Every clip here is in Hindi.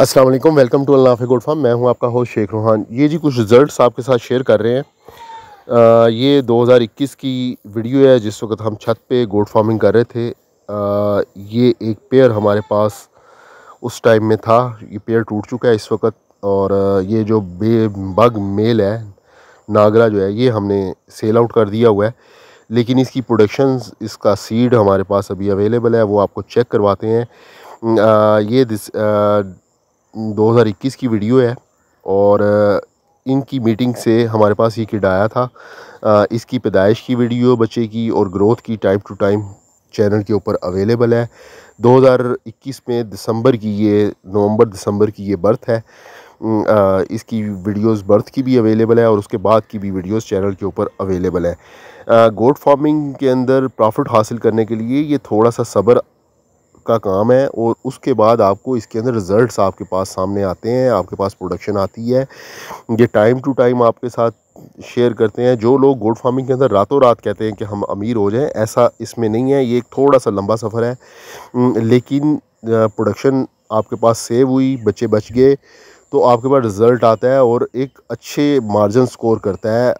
अस्सलाम वालेकुम welcome to Allah Good Farm मैं हूं आपका होस्ट शेख रूहान ये जी कुछ रिज़ल्ट्स आपके साथ शेयर कर रहे हैं आ, ये 2021 की वीडियो है जिस वक्त हम छत पे गोड फार्मिंग कर रहे थे आ, ये एक पेयर हमारे पास उस टाइम में था ये पेयर टूट चुका है इस वक्त और ये जो बे बग मेल है नागरा जो है ये हमने सेल आउट कर दिया हुआ है लेकिन इसकी प्रोडक्शन इसका सीड हमारे पास अभी अवेलेबल है वो आपको चेक करवाते हैं आ, ये दिस आ, 2021 की वीडियो है और इनकी मीटिंग से हमारे पास ये किड आया था इसकी पैदाइश की वीडियो बच्चे की और ग्रोथ की टाइम टू टाइम चैनल के ऊपर अवेलेबल है 2021 में दिसंबर की ये नवंबर दिसंबर की ये बर्थ है इसकी वीडियोस बर्थ की भी अवेलेबल है और उसके बाद की भी वीडियोस चैनल के ऊपर अवेलेबल है गोट फार्मिंग के अंदर प्रॉफिट हासिल करने के लिए ये थोड़ा सा सब्र का काम है और उसके बाद आपको इसके अंदर रिज़ल्ट्स आपके पास सामने आते हैं आपके पास प्रोडक्शन आती है ये टाइम टू टाइम आपके साथ शेयर करते हैं जो लोग गोल्ड फार्मिंग के अंदर रातों रात कहते हैं कि हम अमीर हो जाएं ऐसा इसमें नहीं है ये एक थोड़ा सा लंबा सफ़र है लेकिन प्रोडक्शन आपके पास सेव हुई बच्चे बच गए तो आपके पास रिज़ल्ट आता है और एक अच्छे मार्जिन स्कोर करता है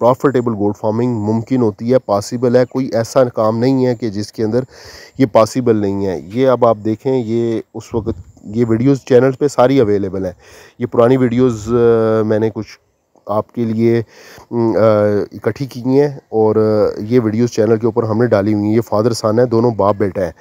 प्रॉफिटेबल गोल्ड फार्मिंग मुमकिन होती है पॉसिबल है कोई ऐसा काम नहीं है कि जिसके अंदर ये पॉसिबल नहीं है ये अब आप देखें ये उस वक्त ये वीडियोस चैनल पे सारी अवेलेबल हैं ये पुरानी वीडियोस मैंने कुछ आपके लिए इकट्ठी की हैं और ये वीडियोस चैनल के ऊपर हमने डाली हुई हैं ये फादर सन है दोनों बाप बेटा हैं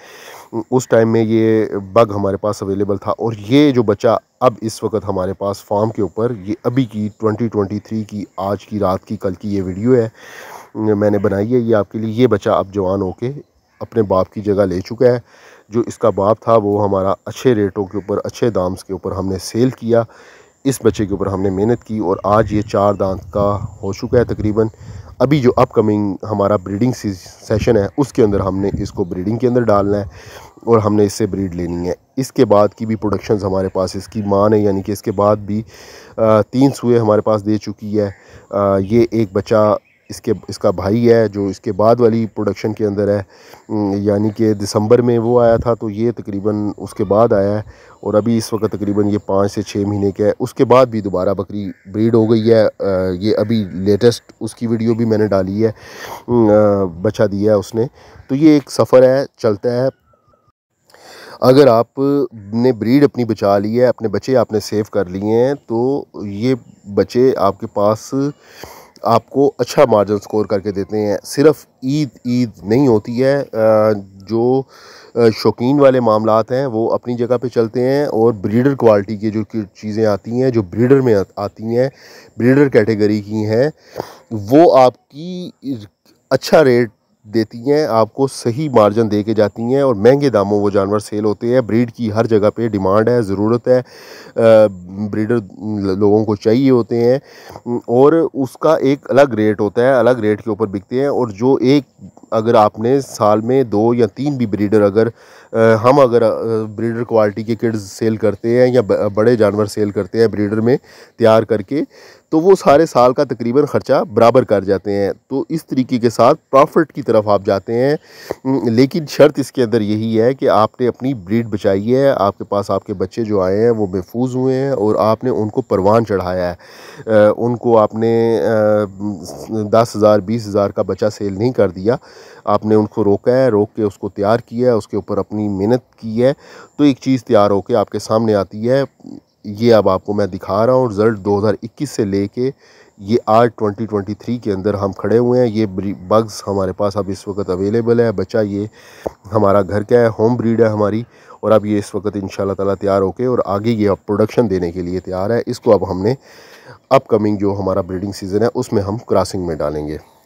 उस टाइम में ये बग हमारे पास अवेलेबल था और ये जो बच्चा अब इस वक्त हमारे पास फार्म के ऊपर ये अभी की 2023 की आज की रात की कल की ये वीडियो है मैंने बनाई है ये आपके लिए ये बच्चा अब जवान होके अपने बाप की जगह ले चुका है जो इसका बाप था वो हमारा अच्छे रेटों के ऊपर अच्छे दाम्स के ऊपर हमने सेल किया इस बच्चे के ऊपर हमने मेहनत की और आज ये चार दांत का हो चुका है तकरीबन अभी जो अपकमिंग हमारा ब्रीडिंग सेशन है उसके अंदर हमने इसको ब्रीडिंग के अंदर डालना है और हमने इससे ब्रीड लेनी है इसके बाद की भी प्रोडक्शन हमारे पास इसकी माँ ने यानी कि इसके बाद भी तीन सूए हमारे पास दे चुकी है ये एक बच्चा इसके इसका भाई है जो इसके बाद वाली प्रोडक्शन के अंदर है यानी कि दिसंबर में वो आया था तो ये तकरीबन उसके बाद आया है और अभी इस वक्त तकरीबन ये पाँच से छः महीने का है उसके बाद भी दोबारा बकरी ब्रीड हो गई है ये अभी लेटेस्ट उसकी वीडियो भी मैंने डाली है बचा दिया है उसने तो ये एक सफ़र है चलता है अगर आपने ब्रीड अपनी बचा ली है अपने बच्चे आपने सेव कर लिए हैं तो ये बच्चे आपके पास आपको अच्छा मार्जिन स्कोर करके देते हैं सिर्फ ईद ईद नहीं होती है जो शौकीन वाले मामला हैं वो अपनी जगह पे चलते हैं और ब्रीडर क्वालिटी की जो चीज़ें आती हैं जो ब्रीडर में आती हैं ब्रीडर कैटेगरी की हैं वो आपकी अच्छा रेट देती हैं आपको सही मार्जिन दे के जाती हैं और महंगे दामों वो जानवर सेल होते हैं ब्रीड की हर जगह पे डिमांड है ज़रूरत है ब्रीडर लोगों को चाहिए होते हैं और उसका एक अलग रेट होता है अलग रेट के ऊपर बिकते हैं और जो एक अगर आपने साल में दो या तीन भी ब्रीडर अगर हम अगर ब्रीडर क्वालिटी के किड्स सेल करते हैं या बड़े जानवर सेल करते हैं ब्रीडर में तैयार करके तो वो सारे साल का तकरीबन ख़र्चा बराबर कर जाते हैं तो इस तरीके के साथ प्रॉफिट की तरफ आप जाते हैं लेकिन शर्त इसके अंदर यही है कि आपने अपनी ब्रीड बचाई है आपके पास आपके बच्चे जो आए हैं वो महफूज हुए हैं और आपने उनको परवान चढ़ाया है उनको आपने दस हज़ार बीस हज़ार का बच्चा सेल नहीं कर दिया आपने उनको रोका है रोक के उसको तैयार किया है उसके ऊपर अपनी मेहनत की है तो एक चीज़ तैयार होकर आपके सामने आती है ये अब आपको मैं दिखा रहा हूँ रिज़ल्ट 2021 से लेके ये आज 2023 के अंदर हम खड़े हुए हैं ये बग्स हमारे पास अब इस वक्त अवेलेबल है बच्चा ये हमारा घर का है होम ब्रीड है हमारी और अब ये इस वक्त इन ताला तैयार होके और आगे ये अब प्रोडक्शन देने के लिए तैयार है इसको अब हमने अपकमिंग जो हमारा ब्रीडिंग सीज़न है उसमें हम क्रॉसिंग में डालेंगे